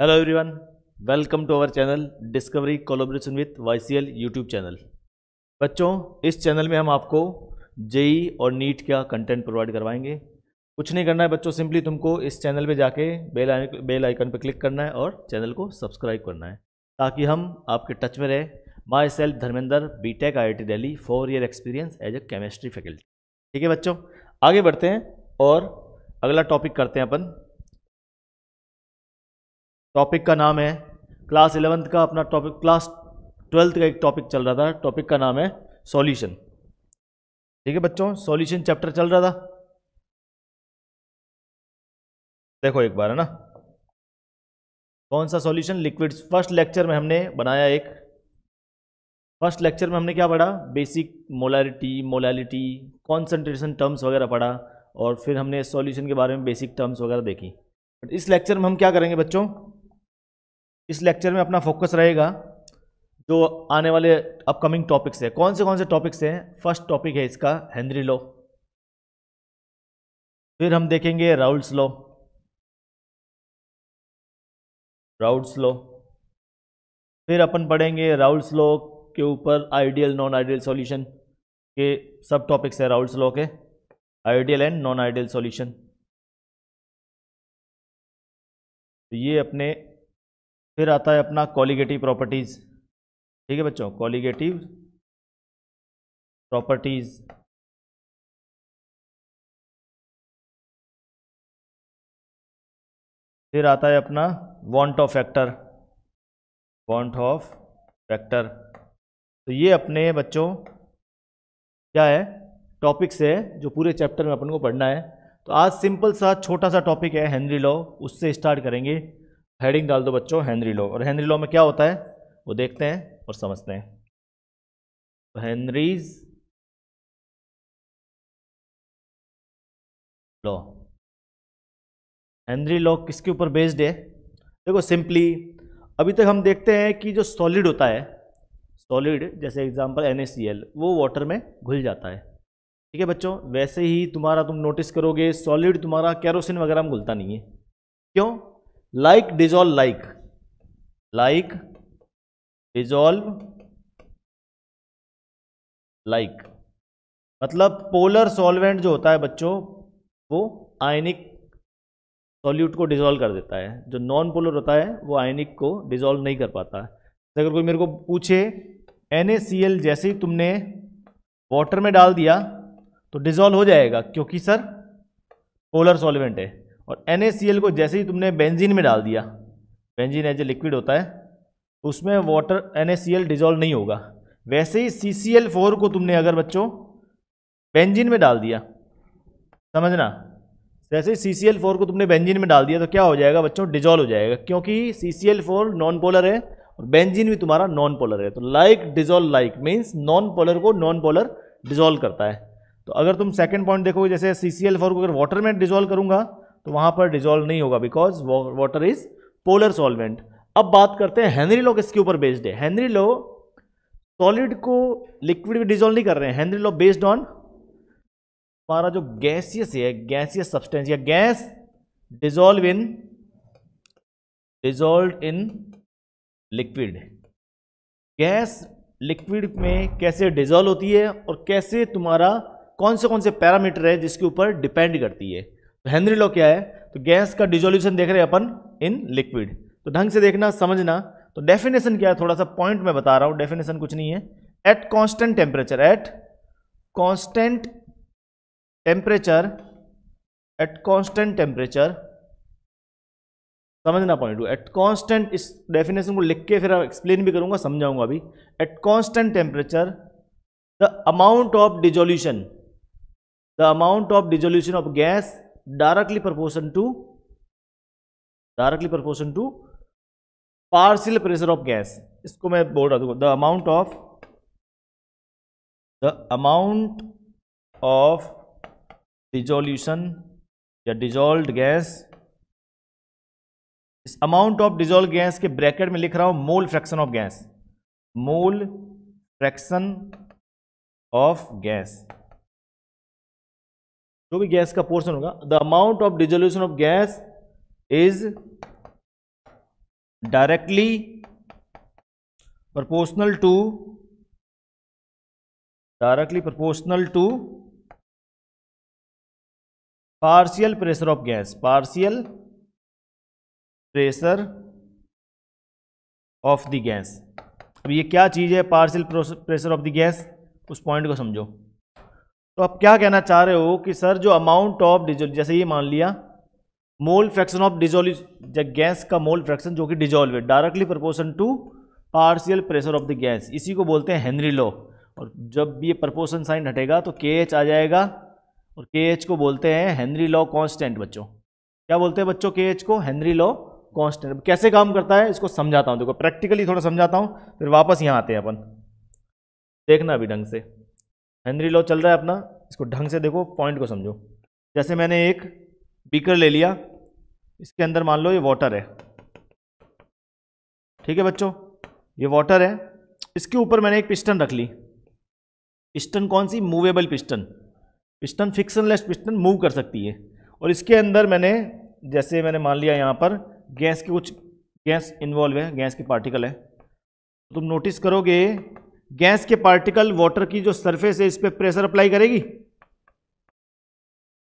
hello everyone welcome to our channel discovery collaboration with YCL YouTube channel बच्चों इस channel में हम आपको जेई e और नीट e का कंटेंट प्रोवाइड करवाएंगे कुछ नहीं करना है बच्चों सिंपली तुमको इस चैनल पे जाके बेल बेल आइकन पर क्लिक करना है और चैनल को सब्सक्राइब करना है ताकि हम आपके टच में रहें myself Dharmendra B Tech I four year experience as a chemistry faculty ठीक है बच्चों आगे बढ़ते हैं और अगला टॉपिक करते हैं अपन टॉपिक का नाम है क्लास इलेवंथ का अपना टॉपिक क्लास ट्वेल्थ का एक टॉपिक चल रहा था टॉपिक का नाम है सॉल्यूशन ठीक है बच्चों सॉल्यूशन चैप्टर चल रहा था देखो एक बार है ना कौन सा सॉल्यूशन लिक्विड फर्स्ट लेक्चर में हमने बनाया एक फर्स्ट लेक्चर में हमने क्या पढ़ा basic molarity molality concentration terms वगैरह पढ़ा और फिर हमने सॉल्यूशन के बारे में बेसिक टर्म्स वगैरह देखी बट इस लेक्चर में हम क्या करेंगे बच्चों इस लेक्चर में अपना फोकस रहेगा जो आने वाले अपकमिंग टॉपिक्स है कौन से कौन से टॉपिक्स हैं फर्स्ट टॉपिक है इसका हेनरी लॉ फिर हम देखेंगे राउल्स लॉ राउल्स लॉ फिर अपन पढ़ेंगे राउल्स लॉ के ऊपर आइडियल नॉन आइडियल सॉल्यूशन के सब टॉपिक्स है राउल्स लॉ के ideal and non ideal solution तो ये अपने फिर आता है अपना कॉलीगेटिव प्रॉपर्टीज़ ठीक है बच्चों कॉलीगेटिव प्रॉपर्टीज़ फिर आता है अपना van't Hoff factor van't Hoff factor तो ये अपने बच्चों क्या है टॉपिक्स है जो पूरे चैप्टर में अपन को पढ़ना है तो आज सिंपल सा छोटा सा टॉपिक है हेनरी लॉ उससे स्टार्ट करेंगे हेडिंग डाल दो बच्चों हेनरी लॉ और हेनरी लॉ में क्या होता है वो देखते हैं और समझते हैं तो हेनरीज लॉ हेनरी लॉ किसके ऊपर बेस्ड है देखो सिंपली अभी तक हम देखते हैं कि जो सॉलिड होता है सॉलिड जैसे एग्जांपल एन वो वाटर में घुल जाता है ठीक है बच्चों वैसे ही तुम्हारा तुम नोटिस करोगे सॉलिड तुम्हारा कैरोसिन वगैरह में घुलता नहीं है क्यों like dissolve like like dissolve like मतलब पोलर सॉल्वेंट जो होता है बच्चों वो आयनिक सॉल्यूट को डिजोल्व कर देता है जो नॉन पोलर होता है वो आयनिक को डिजोल्व नहीं कर पाता है तो अगर कोई मेरे को पूछे एन जैसे ही तुमने वाटर में डाल दिया तो डिजोल्व हो जाएगा क्योंकि सर पोलर सॉल्वेंट है और एन को जैसे ही तुमने बेंजीन में डाल दिया बेंजीन एज ए लिक्विड होता है तो उसमें वाटर एन डिजोल्व नहीं होगा वैसे ही सी सी एल फोर को तुमने अगर बच्चों बेंजीन में डाल दिया समझना जैसे ही सी सी एल फोर को तुमने बेंजीन में डाल दिया तो क्या हो जाएगा बच्चों डिजोल्व हो जाएगा क्योंकि C C L four non polar है और बेंजीन भी तुम्हारा नॉन पोलर है तो like dissolve like means non polar को नॉन पोलर डिजोल्व करता है तो अगर तुम सेकंड पॉइंट देखोगे जैसे सी सी एल फोर को अगर वाटर में डिजोल्व करूंगा तो वहां पर डिजोल्व नहीं होगा because water is polar solvent अब बात करते हैं हेनरी लॉ किसके ऊपर बेस्ड है हेनरी लॉ सॉलिड को लिक्विड में डिजोल्व नहीं कर रहे हैं हेनरी लॉ बेस्ड ऑन हमारा जो गैसियस है गैसियस सब्सटेंस या gas dissolve in dissolve in liquid gas liquid में कैसे डिजोल्व होती है और कैसे तुम्हारा कौन से कौन से पैरामीटर है जिसके ऊपर डिपेंड करती है तो हेनरी लॉ क्या है तो गैस का डिजोल्यूशन देख रहे हैं अपन इन लिक्विड तो ढंग से देखना समझना तो डेफिनेशन क्या है थोड़ा सा पॉइंट में बता रहा हूँ डेफिनेशन कुछ नहीं है at constant temperature at constant temperature at constant temperature समझना पॉइंट टू एट कॉन्स्टेंट इस डेफिनेशन को लिख के फिर एक्सप्लेन भी करूंगा समझाऊंगा अभी at constant temperature the amount of dissolution the amount of dissolution of gas directly proportion to directly proportion to partial pressure of gas इसको मैं बोल रहा हूँ the amount of the amount of dissolution या dissolved gas इस amount of dissolve gas के bracket में लिख रहा हूं mole fraction of gas mole fraction of gas जो भी गैस का पोर्शन होगा the amount of dissolution of gas is directly proportional to directly proportional to partial pressure of gas partial pressure of the gas अब ये क्या चीज है partial pressure of the gas उस पॉइंट को समझो तो आप क्या कहना चाह रहे हो कि सर जो अमाउंट ऑफ डिजोल जैसे ये मान लिया mole fraction of dissolved gas का मोल फ्रैक्शन जो कि डिजोल्व है directly proportion to partial pressure of the gas इसी को बोलते हैं हेनरी लॉ और जब ये प्रपोर्सन साइन हटेगा तो के एच आ जाएगा और के एच को बोलते हैं हेनरी लॉ कॉन्स्टेंट बच्चों क्या बोलते हैं बच्चों के एच को हेनरी लॉ कॉन्स्टेंट कैसे काम करता है इसको समझाता हूँ देखो प्रैक्टिकली थोड़ा समझाता हूँ फिर वापस यहाँ आते हैं अपन देखना अभी ढंग से हेनरी लॉ चल रहा है अपना इसको ढंग से देखो पॉइंट को समझो जैसे मैंने एक बीकर ले लिया इसके अंदर मान लो ये वाटर है ठीक है बच्चों ये वाटर है इसके ऊपर मैंने एक पिस्टन रख ली पिस्टन कौन सी movable piston piston frictionless piston move कर सकती है और इसके अंदर मैंने जैसे मैंने मान लिया यहाँ पर गैस के कुछ गैस इन्वॉल्व है गैस के पार्टिकल है तो तुम नोटिस करोगे गैस के पार्टिकल वाटर की जो सरफेस है इस पर प्रेशर अप्लाई करेगी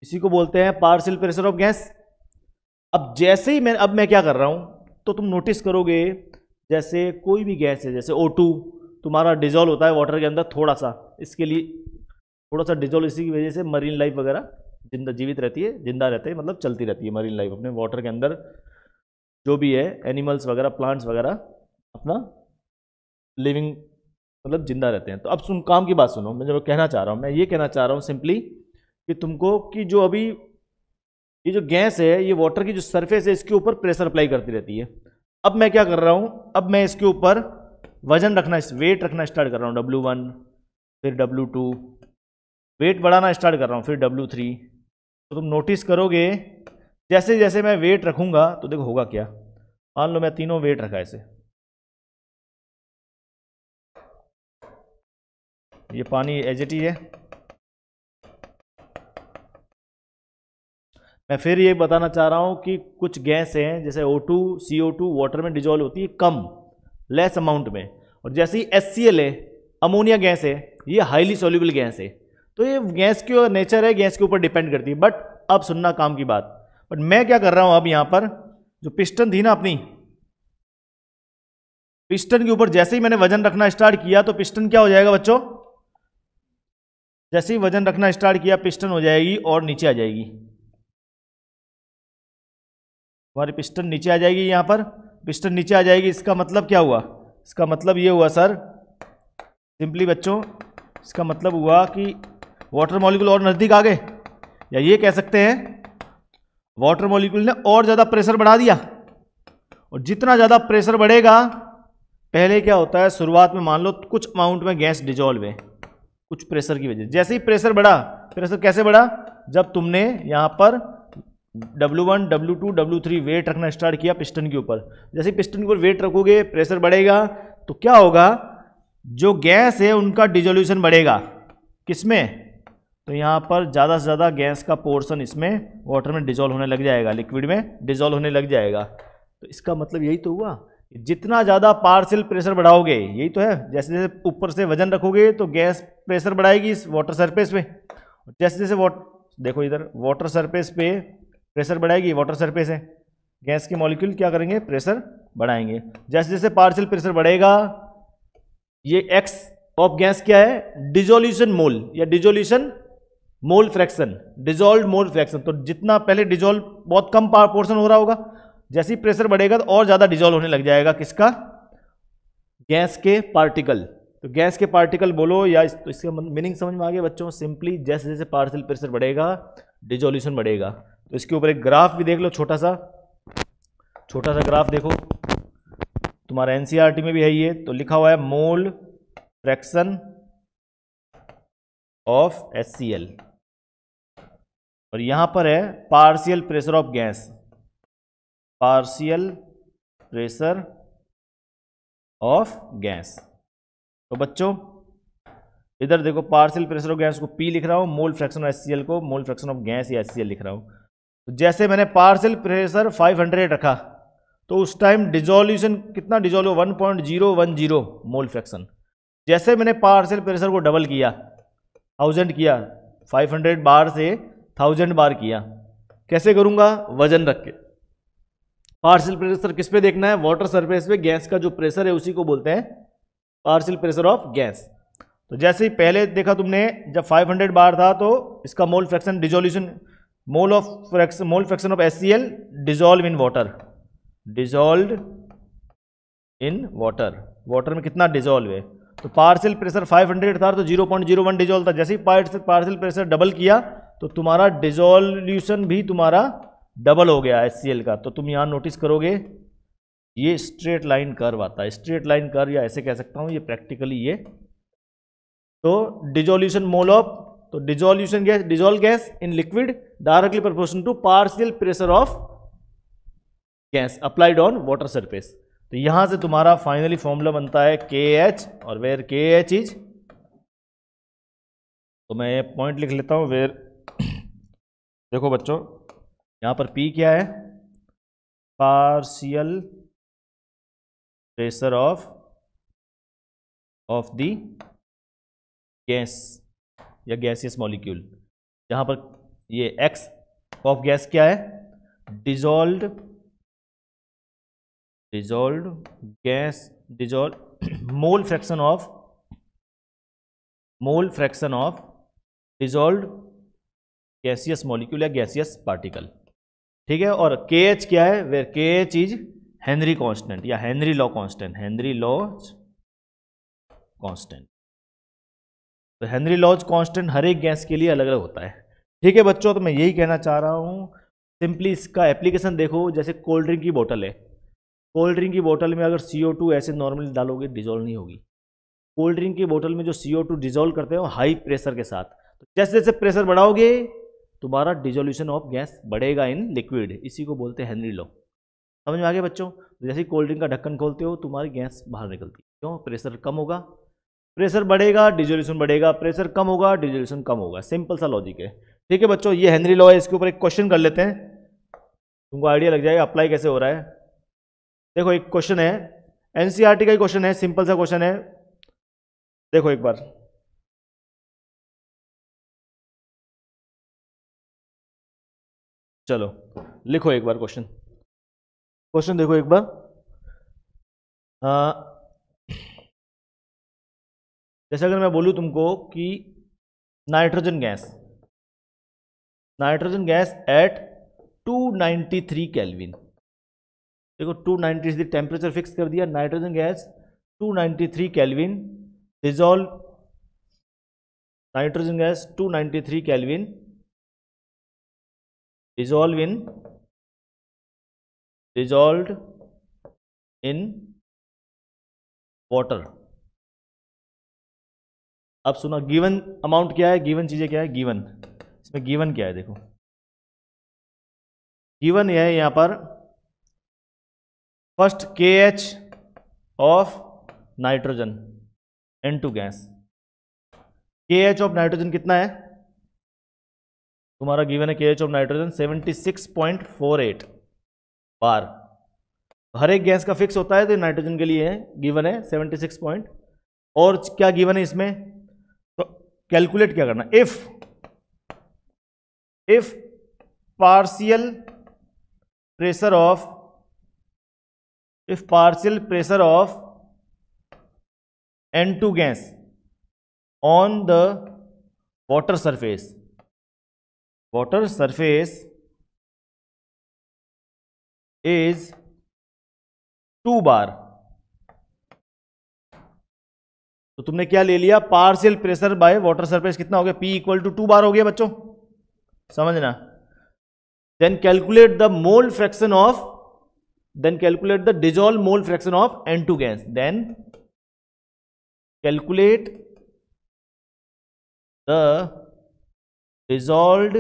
इसी को बोलते हैं पार्सल प्रेशर ऑफ गैस अब जैसे ही मैं अब मैं क्या कर रहा हूं तो तुम नोटिस करोगे जैसे कोई भी गैस है जैसे ओ तुम्हारा डिजोल्व होता है वाटर के अंदर थोड़ा सा इसके लिए थोड़ा सा डिजोल्व इसी की वजह से मरीन लाइफ वगैरह जिंदा जीवित रहती है जिंदा रहते हैं मतलब चलती रहती है मरीन लाइफ अपने वाटर के अंदर जो भी है एनिमल्स वगैरह प्लांट्स वगैरह अपना लिविंग मतलब जिंदा रहते हैं तो अब सुन काम की बात सुनो मैं जब कहना चाह रहा हूँ मैं ये कहना चाह रहा हूँ सिंपली कि तुमको कि जो अभी ये जो गैस है ये वाटर की जो सरफेस है इसके ऊपर प्रेशर अप्लाई करती रहती है अब मैं क्या कर रहा हूँ अब मैं इसके ऊपर वजन रखना वेट रखना स्टार्ट कर रहा हूँ डब्ल्यू वन फिर डब्ल्यू टू वेट बढ़ाना स्टार्ट कर रहा हूँ फिर डब्ल्यू थ्री तो तुम नोटिस करोगे जैसे जैसे मैं वेट रखूँगा तो देखो होगा क्या मान लो मैं तीनों वेट रखा इसे ये पानी एज इट ही है मैं फिर ये बताना चाह रहा हूँ कि कुछ गैस हैं जैसे O two C O two water में डिजोल्व होती है कम लेस अमाउंट में और जैसे ही एस सी एल है अमोनिया गैस है ये हाईली सोल्यूबल गैस है तो ये गैस की नेचर है गैस के ऊपर डिपेंड करती है बट अब सुनना काम की बात बट मैं क्या कर रहा हूँ अब यहाँ पर जो पिस्टन थी ना अपनी पिस्टन के ऊपर जैसे ही मैंने वजन रखना स्टार्ट किया तो पिस्टन क्या हो जाएगा बच्चों जैसे ही वजन रखना स्टार्ट किया पिस्टन हो जाएगी और नीचे आ जाएगी हमारी पिस्टन नीचे आ जाएगी यहाँ पर पिस्टन नीचे आ जाएगी इसका मतलब क्या हुआ इसका मतलब ये हुआ सर सिंपली बच्चों इसका मतलब हुआ कि वाटर मॉलिक्यूल और नज़दीक आ गए या ये कह सकते हैं वाटर मॉलिक्यूल ने और ज़्यादा प्रेशर बढ़ा दिया और जितना ज़्यादा प्रेशर बढ़ेगा पहले क्या होता है शुरुआत में मान लो कुछ अमाउंट में गैस डिजॉल्व है कुछ प्रेशर की वजह जैसे ही प्रेशर बढ़ा प्रेशर कैसे बढ़ा जब तुमने यहाँ पर W1, W2, W3 वेट रखना स्टार्ट किया पिस्टन के ऊपर जैसे पिस्टन के ऊपर वेट रखोगे प्रेशर बढ़ेगा तो क्या होगा जो गैस है उनका डिजोल्यूशन बढ़ेगा किसमें तो यहाँ पर ज़्यादा से ज़्यादा गैस का पोर्शन इसमें वाटर में डिजोल्व होने लग जाएगा लिक्विड में डिजोल्व होने लग जाएगा तो इसका मतलब यही तो हुआ जितना ज़्यादा पार्सल प्रेशर बढ़ाओगे यही तो है जैसे जैसे ऊपर से वजन रखोगे तो गैस प्रेशर बढ़ाएगी इस वाटर सरफेस पे जैसे जैसे वॉट देखो इधर वाटर सरफेस पे प्रेशर बढ़ाएगी वाटर सरफेस है गैस के मॉलिक्यूल क्या करेंगे प्रेशर बढ़ाएंगे जैसे जैसे पार्सल प्रेशर बढ़ेगा ये एक्स ऑफ गैस क्या है डिजोल्यूशन मोल या dissolution mole fraction dissolve mole fraction तो जितना पहले डिजोल्व बहुत कम पोर्सन हो रहा होगा जैसे ही प्रेशर बढ़ेगा तो और ज़्यादा डिजोल्व होने लग जाएगा किसका गैस के पार्टिकल तो गैस के पार्टिकल बोलो या इस, तो इसका मीनिंग समझ में आ गया बच्चों सिंपली जैसे जैसे पार्सल प्रेशर बढ़ेगा डिजोल्यूशन बढ़ेगा तो इसके ऊपर एक ग्राफ भी देख लो छोटा सा छोटा सा ग्राफ देखो तुम्हारा एनसीईआरटी e में भी है ये तो लिखा हुआ है मोल फ्रैक्शन ऑफ एस और यहां पर है partial pressure of gas partial pressure of gas तो बच्चों इधर देखो पार्शियल प्रेशर ऑफ गैस को पी लिख रहा हूँ मोल फ्रैक्शन एस को मोल फ्रैक्शन ऑफ गैस या एस लिख रहा हूं तो जैसे मैंने पार्शियल प्रेशर 500 रखा तो उस टाइम डिजोल्यूशन कितना dissolve one point zero one zero mole fraction जैसे मैंने पार्शियल प्रेशर को डबल किया थाउजेंड किया 500 बार से थाउजेंड बार किया कैसे करूँगा वजन रख के पार्सल प्रेशर किस पे देखना है वाटर सरफेस पे गैस का जो प्रेशर है उसी को बोलते हैं पार्सल प्रेशर ऑफ गैस तो जैसे ही पहले देखा तुमने जब 500 बार था तो इसका mole fraction dissolution mole of fraction mole fraction of S C L dissolve in water dissolve in water water में कितना डिजोल्व है तो पार्सल प्रेशर 500 था तो 0.01 डिजोल्व था जैसे ही पार्सल प्रेशर डबल किया तो तुम्हारा डिजोल्यूशन भी तुम्हारा डबल हो गया एस का तो तुम यहाँ नोटिस करोगे ये स्ट्रेट लाइन कर्व आता है स्ट्रेट लाइन कर या ऐसे कह सकता हूँ ये प्रैक्टिकली ये तो डिजोल्यूशन मोल ऑफ तो dissolution gas dissolve gas in liquid directly proportion to partial pressure of gas applied on water surface तो यहां से तुम्हारा फाइनली फॉर्मूला बनता है के एच और वेयर के एच इज तो मैं पॉइंट लिख लेता हूं वेयर देखो बच्चों यहां पर पी क्या है partial pressure of of the gas या गैसियस मॉलिक्यूल यहां पर ये एक्स ऑफ गैस क्या है dissolve dissolve gas dissolve mole fraction of mole fraction of dissolve gaseous molecule या गैसियस पार्टिकल ठीक है और के एच क्या है where K H is Henry constant या Henry law constant Henry law's constant तो हेनरी लॉज कॉन्स्टेंट हर एक गैस के लिए अलग अलग होता है ठीक है बच्चों तो मैं यही कहना चाह रहा हूँ सिंपली इसका एप्लीकेशन देखो जैसे कोल्ड ड्रिंक की बोतल है कोल्ड ड्रिंक की बोतल में अगर टू ऐसे नॉर्मली डालोगे डिजोल्व नहीं होगी कोल्ड ड्रिंक की बोतल में जो सी ओ डिजोल्व करते हैं वो हाई प्रेशर के साथ तो जैसे जैसे प्रेशर बढ़ाओगे तुम्हारा डिजोल्यूशन ऑफ गैस बढ़ेगा इन लिक्विड इसी को बोलते हैं हेनरी लॉ समझ में आ गया बच्चों तो जैसे ही कोल्ड ड्रिंक का ढक्कन खोलते हो तुम्हारी गैस बाहर निकलती है क्यों प्रेशर कम होगा प्रेशर बढ़ेगा डिजोल्यूशन बढ़ेगा प्रेशर कम होगा डिजोल्यूशन कम होगा सिंपल सा लॉजिक है ठीक है बच्चों ये हेनरी लॉ है इसके ऊपर एक क्वेश्चन कर लेते हैं तुमको आइडिया लग जाएगा अप्लाई कैसे हो रहा है देखो एक क्वेश्चन है एनसीईआरटी e का ही क्वेश्चन है सिंपल सा क्वेश्चन है देखो एक बार चलो लिखो एक बार क्वेश्चन क्वेश्चन देखो एक बार आ, जैसे अगर मैं बोलूं तुमको कि nitrogen gas nitrogen gas at 293 Kelvin देखो 293 टेम्परेचर फिक्स कर दिया nitrogen gas 293 Kelvin dissolve nitrogen gas 293 Kelvin dissolve in dissolved in water अब सुना गिवन अमाउंट क्या है गिवन चीज़ें क्या है गिवन इसमें गिवन क्या है देखो गिवन यह है यहां पर first K H of nitrogen N two gas K H of nitrogen कितना है तुम्हारा गिवन है K H of nitrogen seventy six point four eight bar हर एक गैस का फिक्स होता है तो नाइट्रोजन के लिए है गिवन है सेवेंटी सिक्स पॉइंट और क्या गिवन है इसमें तो कैलकुलेट क्या करना if if partial pressure of if partial pressure of N two gas on the water surface water surface is 2 bar तो तुमने क्या ले लिया partial pressure by water surface कितना हो गया P equal to two bar हो गया बच्चों समझना then calculate the mole fraction of then calculate the dissolve mole fraction of N two gas then calculate the dissolved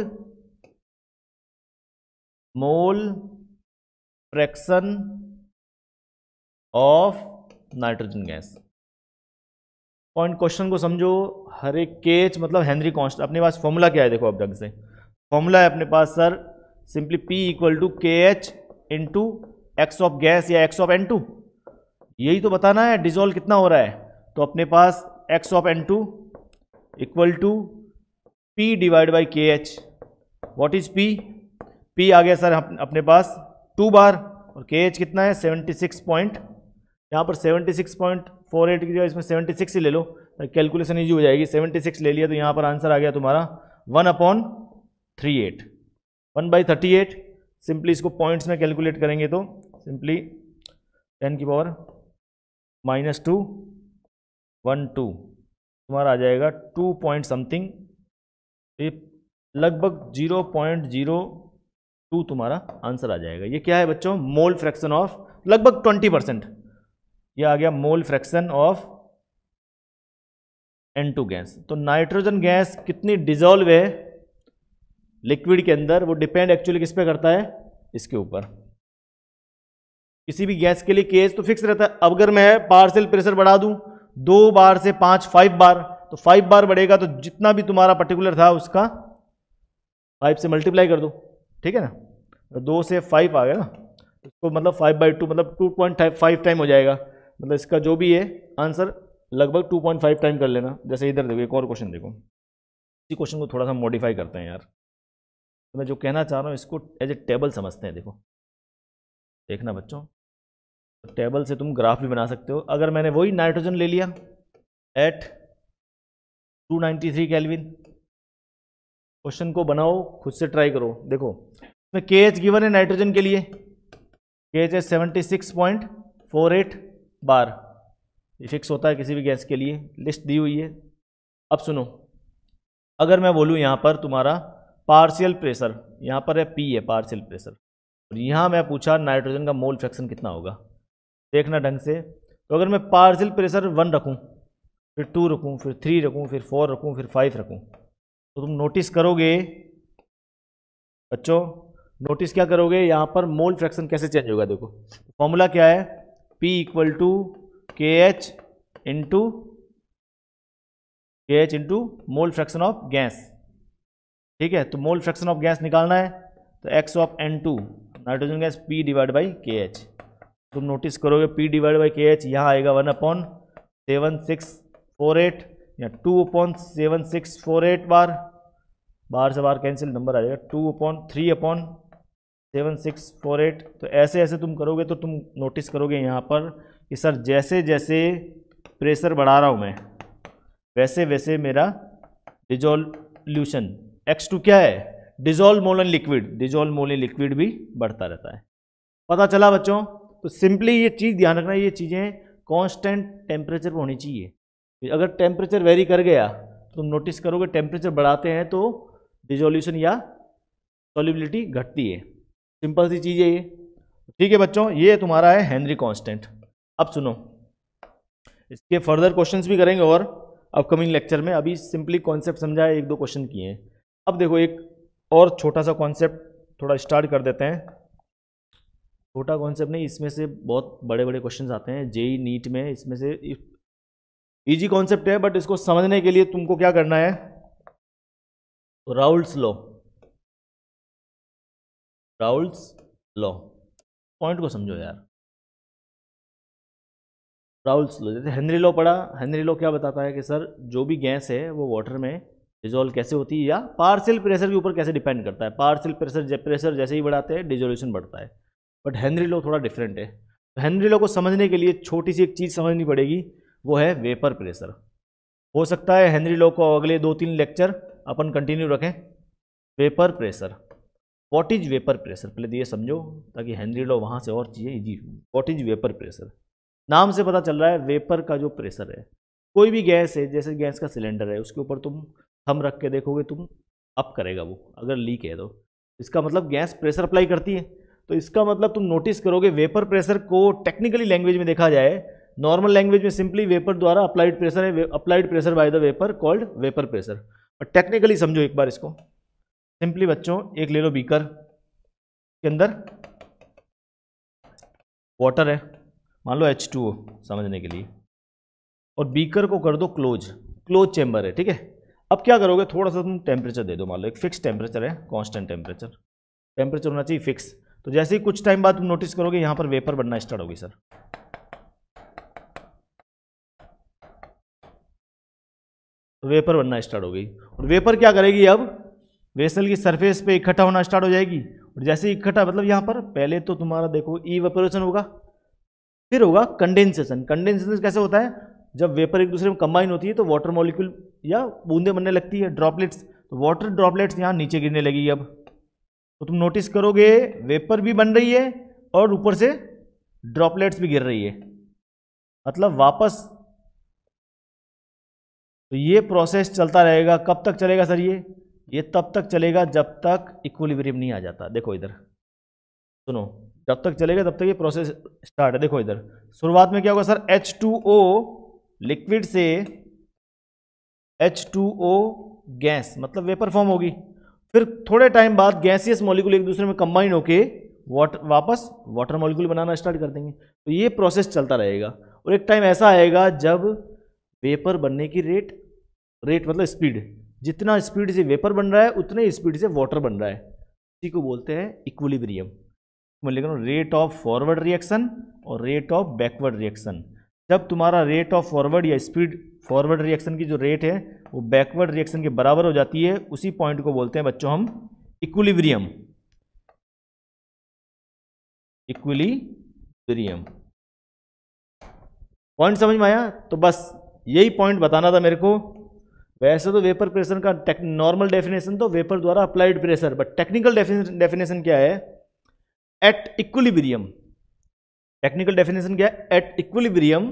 mole fraction of nitrogen gas point question को समझो हर एक केच मतलब Henry const अपने पास फॉर्मूला क्या है देखो अब ढंग से फॉर्मूला है अपने पास sir simply P equal to K H into X of gas या एक्स ऑफ एन टू यही तो बताना है डिजोल्व कितना हो रहा है तो अपने पास X of N two equal to P divide by K H what is P P आ गया सर अपने पास टू बार और के एच कितना है सेवेंटी सिक्स पॉइंट यहाँ पर seventy six point four eight की जगह इसमें सेवेंटी सिक्स ही ले लो कैलकुलेशन तो ईजी हो जाएगी सेवेंटी सिक्स ले लिया तो यहाँ पर आंसर आ गया तुम्हारा one upon three eight one by thirty eight simply इसको पॉइंट्स में कैलकुलेट करेंगे तो सिंपली टेन की power minus two one two तुम्हारा आ जाएगा टू पॉइंट समथिंग ये लगभग जीरो पॉइंट जीरो टू तुम्हारा आंसर आ जाएगा ये क्या है बच्चों मोल फ्रैक्शन ऑफ लगभग ट्वेंटी परसेंट यह आ गया mole fraction of N two gas तो नाइट्रोजन गैस कितनी डिजोल्व है लिक्विड के अंदर वो डिपेंड एक्चुअली किस पे करता है इसके ऊपर किसी भी गैस के लिए केस तो फिक्स रहता है अब अगर मैं पार्सल प्रेशर बढ़ा दूं दो बार से पांच फाइव बार तो फाइव बार बढ़ेगा तो जितना भी तुम्हारा पर्टिकुलर था उसका फाइव से मल्टीप्लाई कर दो ठीक है ना तो दो से फाइव आ गया ना तो इसको मतलब फाइव बाई टू मतलब टू पॉइंट फाइव टाइम हो जाएगा मतलब इसका जो भी है आंसर लगभग टू पॉइंट फाइव टाइम कर लेना जैसे इधर देखो एक और क्वेश्चन देखो इसी क्वेश्चन को थोड़ा सा मॉडिफाई करते हैं यार तो मैं जो कहना चाह रहा हूँ इसको एज ए टेबल समझते हैं देखो देखना बच्चों टेबल तो से तुम ग्राफ भी बना सकते हो अगर मैंने वही नाइट्रोजन ले लिया एट 293 केल्विन क्वेश्चन को बनाओ खुद से ट्राई करो देखो इसमें के एच गिवन है नाइट्रोजन के लिए के एच है seventy six point four eight bar ये फिक्स होता है किसी भी गैस के लिए लिस्ट दी हुई है अब सुनो अगर मैं बोलूँ यहाँ पर तुम्हारा पार्शियल प्रेशर यहाँ पर है पी है पार्शियल प्रेशर और यहाँ मैं पूछा नाइट्रोजन का मोल फ्रैक्शन कितना होगा देखना ढंग से तो अगर मैं पार्शियल प्रेशर वन रखूँ फिर टू रखूँ फिर थ्री रखूँ फिर फोर रखूँ फिर फाइव रखूँ तो तुम नोटिस करोगे बच्चों नोटिस क्या करोगे यहाँ पर मोल फ्रैक्शन कैसे चेंज होगा देखो फॉर्मूला क्या है P equal to K H into K H into mole fraction of gas ठीक है तो मोल फ्रैक्शन ऑफ गैस निकालना है तो X of N two nitrogen gas P divide by K H तुम नोटिस करोगे P divide by K H यहाँ आएगा one upon seven six four eight या two upon seven six four eight bar bar से bar cancel number आ जाएगा two upon three upon seven six four eight तो ऐसे ऐसे तुम करोगे तो तुम नोटिस करोगे यहाँ पर कि सर जैसे जैसे प्रेशर बढ़ा रहा हूँ मैं वैसे वैसे मेरा डिजोल्यूशन एक्स टू क्या है dissolve mole in liquid dissolve mole in liquid भी बढ़ता रहता है पता चला बच्चों तो सिंपली ये चीज़ ध्यान रखना ये चीज़ें कांस्टेंट टेम्परेचर पर होनी चाहिए अगर टेम्परेचर वेरी कर गया तो तुम नोटिस करोगे टेम्परेचर बढ़ाते हैं तो डिजोल्यूशन या सॉलिबिलिटी घटती है सिंपल सी चीज़ है ये ठीक है बच्चों ये तुम्हारा है हेनरी कांस्टेंट अब सुनो इसके फर्दर क्वेश्चंस भी करेंगे और अपकमिंग लेक्चर में अभी सिंपली कॉन्सेप्ट समझाए एक दो क्वेश्चन किए हैं अब देखो एक और छोटा सा कॉन्सेप्ट थोड़ा स्टार्ट कर देते हैं छोटा कॉन्सेप्ट नहीं इसमें से बहुत बड़े बड़े क्वेश्चंस आते हैं जेई नीट e e में इसमें से इजी कॉन्सेप्ट है बट इसको समझने के लिए तुमको क्या करना है Raoult's law Raoult's law point को समझो यार राउल्स लॉ जैसे हेनरी लॉ पढ़ा हेनरी लॉ क्या बताता है कि सर जो भी गैस है वो वाटर में डिजोल्व कैसे होती है या पार्सल प्रेशर के ऊपर कैसे डिपेंड करता है पार्सल प्रेशर प्रेशर जैसे ही बढ़ाते हैं डिजोल्यूशन बढ़ता है बट हेनरी लॉ थोड़ा डिफरेंट है हेनरी लॉ को समझने के लिए छोटी सी एक चीज़ समझनी पड़ेगी वो है वेपर प्रेशर हो सकता है हेनरी लॉ को अगले दो तीन लेक्चर अपन कंटिन्यू रखें vapour pressure what is vapour pressure पहले तो ये समझो ताकि हेनरी लॉ वहाँ से और चीज़ें इजी हों वॉट इज वेपर प्रेशर नाम से पता चल रहा है वेपर का जो प्रेशर है कोई भी गैस है जैसे गैस का सिलेंडर है उसके ऊपर तुम थम रख के देखोगे तुम अप करेगा वो अगर लीक है तो इसका मतलब गैस प्रेशर अप्लाई करती है तो इसका मतलब तुम नोटिस करोगे वेपर प्रेशर को टेक्निकली लैंग्वेज में देखा जाए नॉर्मल लैंग्वेज में सिंपली वेपर द्वारा अप्लाइड प्रेशर है applied pressure by the vapour called vapour pressure और टेक्निकली समझो एक बार इसको सिंपली बच्चों एक ले लो बीकर के अंदर वाटर है मान लो एच टू समझने के लिए और बीकर को कर दो क्लोज क्लोज चैम्बर है ठीक है अब क्या करोगे थोड़ा सा तुम टेम्परेचर दे दो मान लो एक फिक्स टेम्परेचर है कांस्टेंट टेम्परेचर टेम्परेचर होना चाहिए फिक्स तो जैसे ही कुछ टाइम बाद तुम नोटिस करोगे यहाँ पर वेपर बनना स्टार्ट होगी सर वेपर बनना स्टार्ट हो गई और वेपर क्या करेगी अब वेसल की सरफेस पे इकट्ठा होना स्टार्ट हो जाएगी और जैसे इकट्ठा मतलब यहाँ पर पहले तो तुम्हारा देखो ई वेपोरेशन होगा फिर होगा कंडेंसेशन कंडेंसेशन कैसे होता है जब वेपर एक दूसरे में कंबाइन होती है तो वाटर मॉलिक्यूल या बूंदे बनने लगती है ड्रॉपलेट्स तो वाटर ड्रॉपलेट्स यहाँ नीचे गिरने लगेगी अब तो तुम नोटिस करोगे वेपर भी बन रही है और ऊपर से ड्रॉपलेट्स भी गिर रही है मतलब वापस तो ये प्रोसेस चलता रहेगा कब तक चलेगा सर ये ये तब तक चलेगा जब तक इक्वलिब्रियम नहीं आ जाता देखो इधर सुनो जब तक चलेगा तब तक ये प्रोसेस स्टार्ट है देखो इधर शुरुआत में क्या होगा sir H two O liquid से एच टू ओ गैस मतलब वेपर फॉर्म होगी फिर थोड़े टाइम बाद गैसियस मॉलिक्यूल एक दूसरे में कंबाइन होके वाटर वापस वाटर मॉलिक्यूल बनाना स्टार्ट कर देंगे तो ये प्रोसेस चलता रहेगा और एक टाइम ऐसा आएगा जब वेपर बनने की रेट रेट मतलब स्पीड जितना स्पीड से वेपर बन रहा है उतने स्पीड से वाटर बन रहा है इसी को बोलते हैं इक्वलिब्रियम मैं मतलब लिख रहा हूँ रेट ऑफ फॉरवर्ड रिएक्शन और रेट ऑफ बैकवर्ड रिएक्शन जब तुम्हारा रेट ऑफ फॉरवर्ड या स्पीड फॉरवर्ड रिएक्शन की जो रेट है वो बैकवर्ड रिएक्शन के बराबर हो जाती है उसी पॉइंट को बोलते हैं बच्चों हम इक्वलिब्रियम इक्विलिब्रियम पॉइंट समझ में आया तो बस यही पॉइंट बताना था मेरे को वैसे तो वेपर प्रेशर का नॉर्मल डेफिनेशन तो वेपर द्वारा applied pressure but technical definition क्या है एट इक्विलिब्रियम टेक्निकल डेफिनेशन क्या है at equilibrium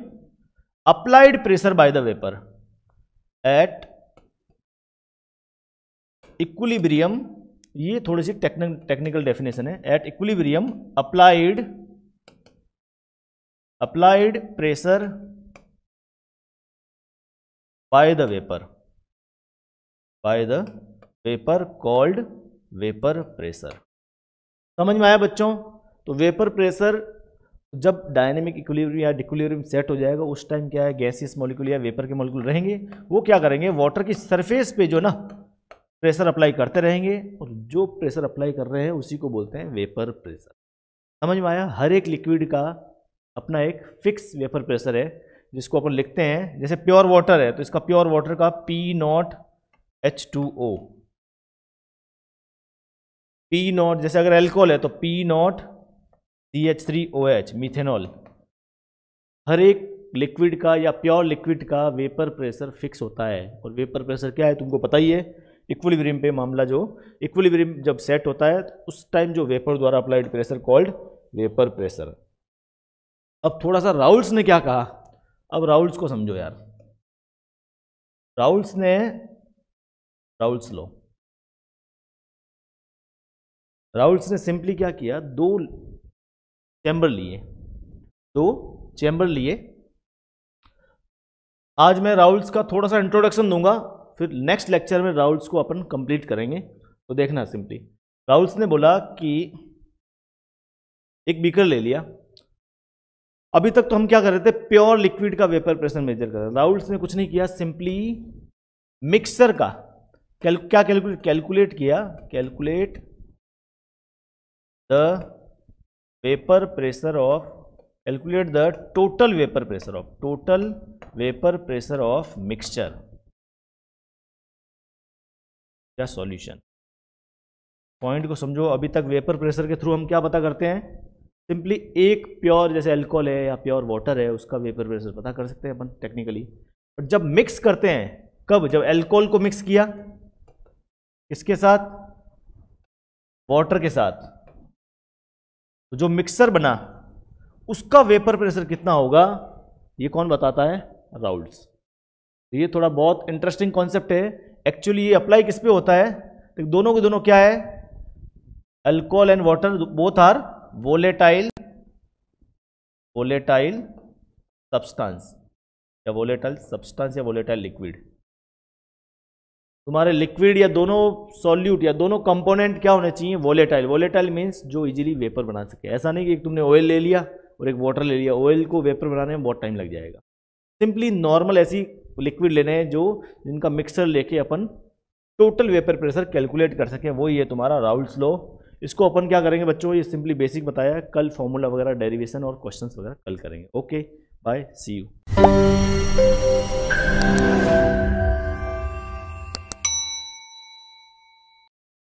applied pressure by the vapour at equilibrium ये थोड़ी सी टेक्निकल डेफिनेशन है at equilibrium applied applied pressure by the vapour by the vapour called vapour pressure समझ में आया बच्चों तो वेपर प्रेशर जब डायनेमिक इक्विलिब्रियम या डिक्विलिब्रियम सेट हो जाएगा उस टाइम क्या है गैसियस मॉलिक्यूल या वेपर के मॉलिक्यूल रहेंगे वो क्या करेंगे वाटर की सरफेस पे जो ना प्रेशर अप्लाई करते रहेंगे और जो प्रेशर अप्लाई कर रहे हैं उसी को बोलते हैं वेपर प्रेशर समझ में आया हर एक लिक्विड का अपना एक फिक्स वेपर प्रेशर है जिसको अपन लिखते हैं जैसे प्योर वाटर है तो इसका प्योर वाटर का P naught H two O P naught जैसे अगर एल्कोहल है तो P naught C H three O H methanol हर एक लिक्विड का या प्योर लिक्विड का वेपर प्रेशर फिक्स होता है और वेपर प्रेशर क्या है तुमको पता ही है इक्वलीवरियम पे मामला जो इक्वलीवरियम जब सेट होता है तो उस टाइम जो वेपर द्वारा applied pressure called vapour pressure अब थोड़ा सा राउल्स ने क्या कहा अब राउल्स को समझो यार राउल्स ने राउल्स लॉ राउल्स ने सिंपली क्या किया दो चैम्बर लिए दो चैम्बर लिए आज मैं राउल्स का थोड़ा सा इंट्रोडक्शन दूंगा फिर नेक्स्ट लेक्चर में राउल्स को अपन कंप्लीट करेंगे तो देखना सिंपली राउल्स ने बोला कि एक बीकर ले लिया अभी तक तो हम क्या कर रहे थे प्योर लिक्विड का वेपर प्रेशर मेजर कर रहे राउल्स ने कुछ नहीं किया सिंपली मिक्सर का कैल, क्या कैलकुलेट कैलकुलेट किया calculate the vapour pressure of calculate the total vapour pressure of total vapour pressure of mixture क्या सॉल्यूशन पॉइंट को समझो अभी तक वेपर प्रेशर के थ्रू हम क्या पता करते हैं सिंपली एक प्योर जैसे अल्कोहल है या प्योर वाटर है उसका वेपर प्रेशर पता कर सकते हैं अपन टेक्निकली बट जब मिक्स करते हैं कब जब अल्कोहल को मिक्स किया किसके साथ वाटर के साथ तो जो मिक्सर बना उसका वेपर प्रेशर कितना होगा ये कौन बताता है राउल्ड्स तो ये थोड़ा बहुत इंटरेस्टिंग कॉन्सेप्ट है एक्चुअली ये अप्लाई किस पे होता है तो दोनों के दोनों क्या है alcohol and water both are volatile volatile substance या वोलेटाइल सब्सटेंस या वोलेटाइल लिक्विड तुम्हारे लिक्विड या दोनों सॉल्यूट या दोनों कंपोनेंट क्या होने चाहिए वोलेटाइल वोलेटाइल मीन्स जो इजीली वेपर बना सके ऐसा नहीं कि एक तुमने ऑयल ले लिया और एक वाटर ले लिया ऑयल को वेपर बनाने में बहुत टाइम लग जाएगा सिंपली नॉर्मल ऐसी लिक्विड लेने हैं जो जिनका मिक्सर लेके अपन टोटल वेपर प्रेशर कैलकुलेट कर सकें वही है तुम्हारा राउल्स लो इसको अपन क्या करेंगे बच्चों ये सिंपली बेसिक बताया कल फॉर्मूला वगैरह डेरिवेशन और क्वेश्चंस वगैरह कल करेंगे ओके बाय सी यू